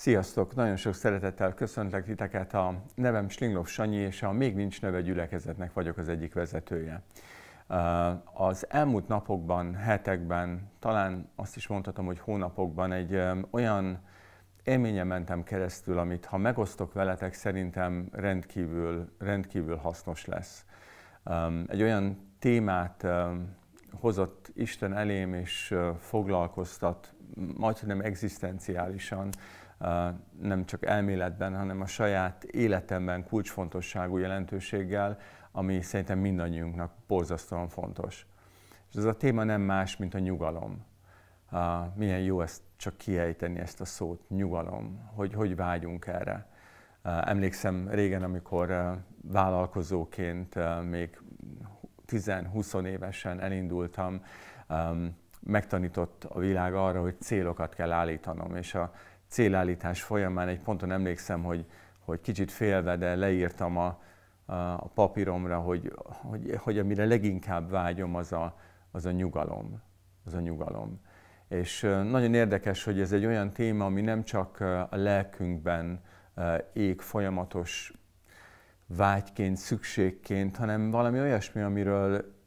Sziasztok! Nagyon sok szeretettel köszöntlek titeket. A nevem Slinglov Sanyi, és a Még Nincs Neve gyülekezetnek vagyok az egyik vezetője. Az elmúlt napokban, hetekben, talán azt is mondhatom, hogy hónapokban egy olyan élményen mentem keresztül, amit ha megosztok veletek, szerintem rendkívül, rendkívül hasznos lesz. Egy olyan témát hozott Isten elém, és foglalkoztat majdnem egzisztenciálisan, nem csak elméletben, hanem a saját életemben kulcsfontosságú jelentőséggel, ami szerintem mindannyiunknak borzasztóan fontos. És ez a téma nem más, mint a nyugalom. Milyen jó ezt csak kiejteni, ezt a szót, nyugalom, hogy hogy vágyunk erre. Emlékszem régen, amikor vállalkozóként még 10-20 évesen elindultam, megtanított a világ arra, hogy célokat kell állítanom, és a célállítás folyamán egy ponton emlékszem, hogy, hogy kicsit félve, de leírtam a, a, a papíromra, hogy, hogy, hogy amire leginkább vágyom, az a, az a nyugalom. Az a nyugalom. És nagyon érdekes, hogy ez egy olyan téma, ami nem csak a lelkünkben ég folyamatos vágyként, szükségként, hanem valami olyasmi, amiről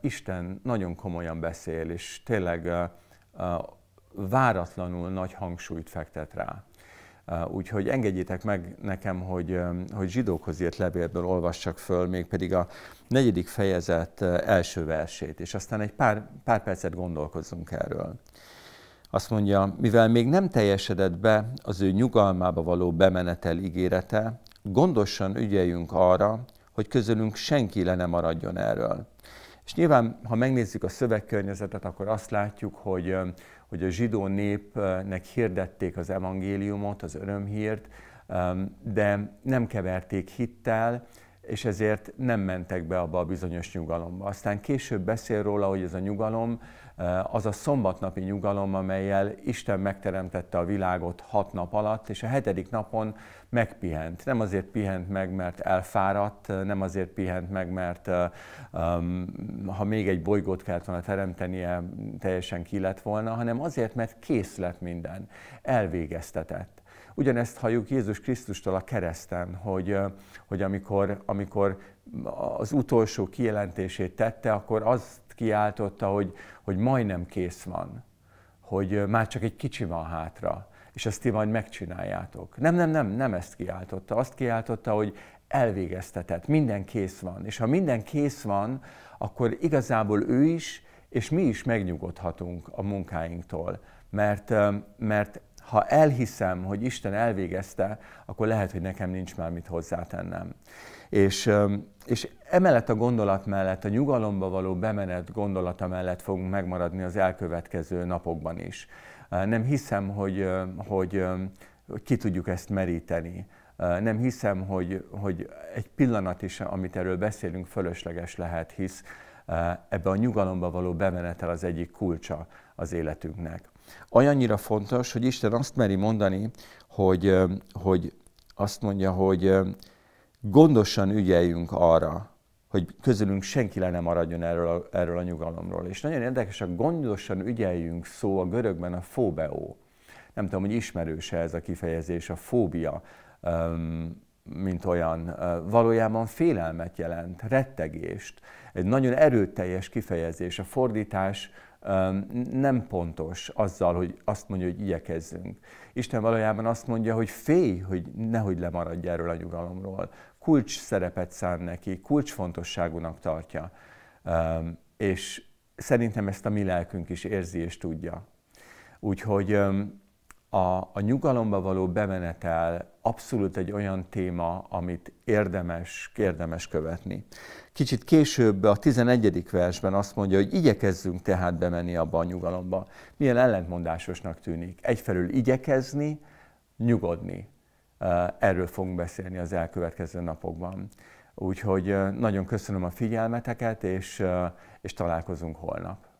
Isten nagyon komolyan beszél, és tényleg váratlanul nagy hangsúlyt fektet rá. Úgyhogy engedjétek meg nekem, hogy, hogy zsidókhoz írt levélből olvassak föl, mégpedig a negyedik fejezet első versét, és aztán egy pár, pár percet gondolkozzunk erről. Azt mondja, mivel még nem teljesedett be az ő nyugalmába való bemenetel ígérete, gondosan ügyeljünk arra, hogy közülünk senki le ne maradjon erről. És nyilván, ha megnézzük a szövegkörnyezetet, akkor azt látjuk, hogy hogy a zsidó népnek hirdették az evangéliumot, az örömhírt, de nem keverték hittel, és ezért nem mentek be abba a bizonyos nyugalomba. Aztán később beszél róla, hogy ez a nyugalom eh, az a szombatnapi nyugalom, amelyel Isten megteremtette a világot hat nap alatt, és a hetedik napon megpihent. Nem azért pihent meg, mert elfáradt, eh, nem azért pihent meg, mert eh, ha még egy bolygót kellett volna teremtenie, teljesen ki lett volna, hanem azért, mert kész lett minden, elvégeztetett. Ugyanezt halljuk Jézus Krisztustól a kereszten, hogy, hogy amikor, amikor az utolsó kijelentését tette, akkor azt kiáltotta, hogy, hogy majdnem kész van, hogy már csak egy kicsi van hátra, és ezt ti majd megcsináljátok. Nem, nem, nem, nem ezt kiáltotta. Azt kiáltotta, hogy elvégeztetett, minden kész van. És ha minden kész van, akkor igazából ő is, és mi is megnyugodhatunk a munkáinktól, mert, mert ha elhiszem, hogy Isten elvégezte, akkor lehet, hogy nekem nincs már mit hozzátennem. És, és emellett a gondolat mellett, a nyugalomba való bemenet gondolata mellett fogunk megmaradni az elkövetkező napokban is. Nem hiszem, hogy, hogy, hogy ki tudjuk ezt meríteni. Nem hiszem, hogy, hogy egy pillanat is, amit erről beszélünk, fölösleges lehet, hisz ebbe a nyugalomba való bemenetel az egyik kulcsa az életünknek. Olyannyira fontos, hogy Isten azt meri mondani, hogy, hogy azt mondja, hogy gondosan ügyeljünk arra, hogy közülünk senki le nem maradjon erről a, erről a nyugalomról. És nagyon érdekes, a gondosan ügyeljünk szó a görögben a fóbeó. Nem tudom, hogy ismerőse ez a kifejezés, a fóbia, mint olyan. Valójában félelmet jelent, rettegést. Egy nagyon erőteljes kifejezés. A fordítás nem pontos azzal, hogy azt mondja, hogy igyekezzünk. Isten valójában azt mondja, hogy félj, hogy nehogy lemaradj erről a nyugalomról. Kulcs szerepet szán neki, kulcsfontosságúnak tartja. És szerintem ezt a mi lelkünk is érzi és tudja. Úgyhogy a, a nyugalomba való bemenetel abszolút egy olyan téma, amit érdemes, érdemes követni. Kicsit később a 11. versben azt mondja, hogy igyekezzünk tehát bemenni abba a nyugalomba. Milyen ellentmondásosnak tűnik. Egyfelől igyekezni, nyugodni. Erről fogunk beszélni az elkövetkező napokban. Úgyhogy nagyon köszönöm a figyelmeteket, és, és találkozunk holnap.